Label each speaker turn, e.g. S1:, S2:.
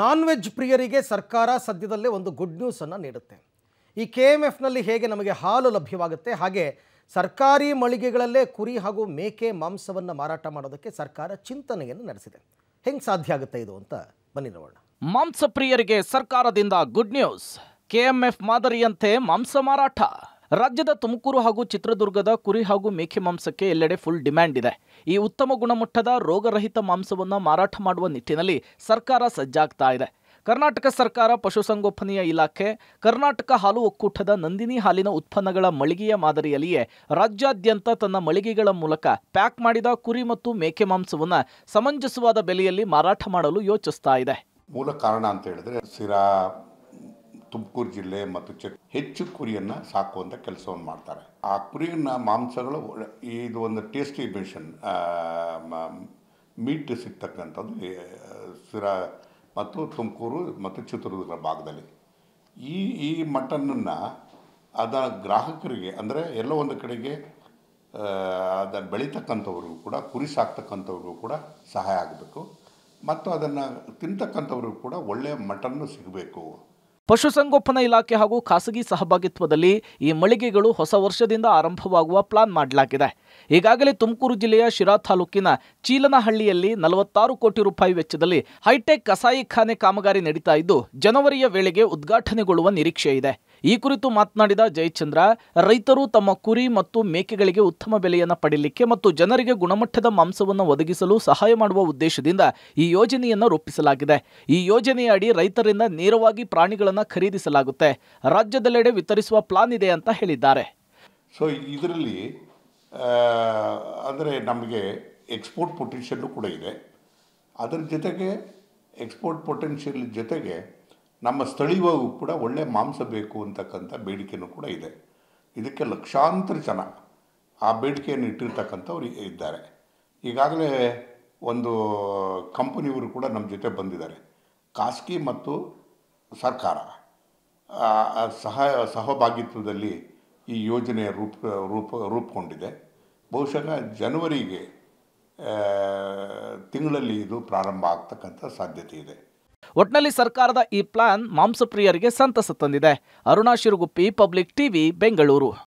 S1: non veg ಪ್ರಿಯರಿಗೆ ಸರ್ಕಾರ ಸದ್ಯದಲ್ಲೇ ಒಂದು ಗುಡ್ ನ್ಯೂಸನ್ನು ನೀಡುತ್ತೆ ಈ ಕೆ ಎಮ್ ಎಫ್ನಲ್ಲಿ ಹೇಗೆ ನಮಗೆ ಹಾಲು ಲಭ್ಯವಾಗುತ್ತೆ ಹಾಗೆ ಸರ್ಕಾರಿ ಮಳಿಗೆಗಳಲ್ಲೇ ಕುರಿ ಹಾಗೂ ಮೇಕೆ ಮಾಂಸವನ್ನು ಮಾರಾಟ ಮಾಡೋದಕ್ಕೆ ಸರ್ಕಾರ ಚಿಂತನೆಯನ್ನು ನಡೆಸಿದೆ ಹೆಂಗೆ ಸಾಧ್ಯ ಆಗುತ್ತೆ ಇದು ಅಂತ ಬನ್ನಿ ನೋಡೋಣ ಮಾಂಸ ಪ್ರಿಯರಿಗೆ ಸರ್ಕಾರದಿಂದ ಗುಡ್ ನ್ಯೂಸ್ ಕೆ ಎಫ್ ಮಾದರಿಯಂತೆ ಮಾಂಸ ಮಾರಾಟ ರಾಜ್ಯದ ತುಮಕೂರು ಹಾಗೂ ಚಿತ್ರದುರ್ಗದ ಕುರಿ ಹಾಗೂ ಮೇಕೆ ಮಾಂಸಕ್ಕೆ ಎಲ್ಲೆಡೆ ಫುಲ್ ಡಿಮ್ಯಾಂಡ್ ಇದೆ ಈ ಉತ್ತಮ ಗುಣಮಟ್ಟದ ರೋಗರಹಿತ ಮಾಂಸವನ್ನು ಮಾರಾಟ ಮಾಡುವ ನಿಟ್ಟಿನಲ್ಲಿ ಸರ್ಕಾರ ಸಜ್ಜಾಗ್ತಾ ಇದೆ ಕರ್ನಾಟಕ ಸರ್ಕಾರ ಪಶುಸಂಗೋಪನೆಯ ಇಲಾಖೆ ಕರ್ನಾಟಕ ಹಾಲು ಒಕ್ಕೂಟದ ನಂದಿನಿ ಹಾಲಿನ ಉತ್ಪನ್ನಗಳ ಮಳಿಗೆಯ ಮಾದರಿಯಲ್ಲಿಯೇ ರಾಜ್ಯಾದ್ಯಂತ ತನ್ನ ಮಳಿಗೆಗಳ ಮೂಲಕ ಪ್ಯಾಕ್ ಮಾಡಿದ ಕುರಿ ಮತ್ತು ಮೇಕೆ ಮಾಂಸವನ್ನು ಸಮಂಜಸವಾದ ಬೆಲೆಯಲ್ಲಿ ಮಾರಾಟ ಮಾಡಲು ಯೋಚಿಸ್ತಾ ಇದೆ
S2: ಮೂಲ ಕಾರಣ ಅಂತ ಹೇಳಿದ್ರೆ ಸಿರಾ ತುಮಕೂರು ಜಿಲ್ಲೆ ಮತ್ತು ಚೆಕ್ ಹೆಚ್ಚು ಕುರಿಯನ್ನು ಸಾಕುವಂಥ ಕೆಲಸವನ್ನು ಮಾಡ್ತಾರೆ ಆ ಕುರಿಯನ್ನು ಮಾಂಸಗಳು ಇದು ಒಂದು ಟೇಸ್ಟಿ ಮಿಷನ್ ಮೀಟ್ ಸಿಗ್ತಕ್ಕಂಥದ್ದು ಸಿರಾ ಮತ್ತು ತುಮಕೂರು ಮತ್ತು ಚಿತ್ರದುರ್ಗ ಭಾಗದಲ್ಲಿ ಈ ಈ ಮಟನನ್ನು ಅದ ಗ್ರಾಹಕರಿಗೆ ಅಂದರೆ ಎಲ್ಲೋ ಒಂದು ಕಡೆಗೆ ಅದನ್ನು ಬೆಳೀತಕ್ಕಂಥವ್ರಿಗೂ ಕೂಡ ಕುರಿ ಸಾಕ್ತಕ್ಕಂಥವ್ರಿಗೂ ಕೂಡ ಸಹಾಯ ಆಗಬೇಕು ಮತ್ತು ಅದನ್ನು ತಿಂತಕ್ಕಂಥವ್ರಿಗೂ ಕೂಡ ಒಳ್ಳೆಯ ಮಟನ್ನು ಸಿಗಬೇಕು
S1: ಪಶುಸಂಗೋಪನಾ ಇಲಾಖೆ ಹಾಗೂ ಖಾಸಗಿ ಸಹಭಾಗಿತ್ವದಲ್ಲಿ ಈ ಮಳಿಗೆಗಳು ಹೊಸ ವರ್ಷದಿಂದ ಆರಂಭವಾಗುವ ಪ್ಲಾನ್ ಮಾಡಲಾಗಿದೆ ಈಗಾಗಲೇ ತುಮಕೂರು ಜಿಲ್ಲೆಯ ಶಿರಾ ತಾಲೂಕಿನ ಚೀಲನಹಳ್ಳಿಯಲ್ಲಿ ನಲವತ್ತಾರು ಕೋಟಿ ರೂಪಾಯಿ ವೆಚ್ಚದಲ್ಲಿ ಹೈಟೆಕ್ ಕಸಾಯಿಖಾನೆ ಕಾಮಗಾರಿ ನಡೀತಾ ಇದ್ದು ಜನವರಿಯ ವೇಳೆಗೆ ಉದ್ಘಾಟನೆಗೊಳ್ಳುವ ನಿರೀಕ್ಷೆ ಇದೆ ಈ ಕುರಿತು ಮಾತನಾಡಿದ ಜಯಚಂದ್ರ ರೈತರು ತಮ್ಮ ಕುರಿ ಮತ್ತು ಮೇಕೆಗಳಿಗೆ ಉತ್ತಮ ಬೆಲೆಯನ್ನು ಪಡೆಯಲಿಕ್ಕೆ ಮತ್ತು ಜನರಿಗೆ ಗುಣಮಟ್ಟದ ಮಾಂಸವನ್ನು ಒದಗಿಸಲು ಸಹಾಯ ಮಾಡುವ ಉದ್ದೇಶದಿಂದ ಈ ಯೋಜನೆಯನ್ನು ರೂಪಿಸಲಾಗಿದೆ ಈ ಯೋಜನೆಯಡಿ ರೈತರಿಂದ ನೇರವಾಗಿ ಪ್ರಾಣಿಗಳನ್ನು ಖರೀದಿಸಲಾಗುತ್ತೆ ರಾಜ್ಯದೆಲ್ಲೆಡೆ ವಿತರಿಸುವ ಪ್ಲಾನ್ ಇದೆ ಅಂತ ಹೇಳಿದ್ದಾರೆ
S2: ಸೊ ಇದರಲ್ಲಿ ಅಂದರೆ ನಮಗೆ ಎಕ್ಸ್ಪೋರ್ಟ್ ಪೊಟೆನ್ಷಿಯಲ್ಲು ಕೂಡ ಇದೆ ಅದರ ಜೊತೆಗೆ ಎಕ್ಸ್ಪೋರ್ಟ್ ಪೊಟೆನ್ಷಿಯಲ್ ಜೊತೆಗೆ ನಮ್ಮ ಸ್ಥಳೀಯವಾಗೂ ಕೂಡ ಒಳ್ಳೆಯ ಮಾಂಸ ಬೇಕು ಅಂತಕ್ಕಂಥ ಬೇಡಿಕೆಯೂ ಕೂಡ ಇದೆ ಇದಕ್ಕೆ ಲಕ್ಷಾಂತರ ಜನ ಆ ಬೇಡಿಕೆಯನ್ನು ಇಟ್ಟಿರ್ತಕ್ಕಂಥವ್ರು ಇದ್ದಾರೆ ಈಗಾಗಲೇ ಒಂದು ಕಂಪನಿಯವರು ಕೂಡ ನಮ್ಮ ಜೊತೆ ಬಂದಿದ್ದಾರೆ ಖಾಸಗಿ ಮತ್ತು ಸರ್ಕಾರ ಸಹ ಸಹಭಾಗಿತ್ವದಲ್ಲಿ ಈ ಯೋಜನೆ ರೂಪ ರೂಪ ರೂಪುಗೊಂಡಿದೆ ಬಹುಶಃ ಜನವರಿಗೆ
S1: ತಿಂಗಳಲ್ಲಿ ಇದು ಪ್ರಾರಂಭ ಆಗ್ತಕ್ಕಂಥ ಸಾಧ್ಯತೆ ಇದೆ ಒಟ್ನಲ್ಲಿ ಸರ್ಕಾರದ ಈ ಪ್ಲಾನ್ ಮಾಂಸಪ್ರಿಯರಿಗೆ ಸಂತಸ ತಂದಿದೆ ಅರುಣಾ ಶಿರುಗುಪ್ಪಿ ಪಬ್ಲಿಕ್ ಟಿವಿ ಬೆಂಗಳೂರು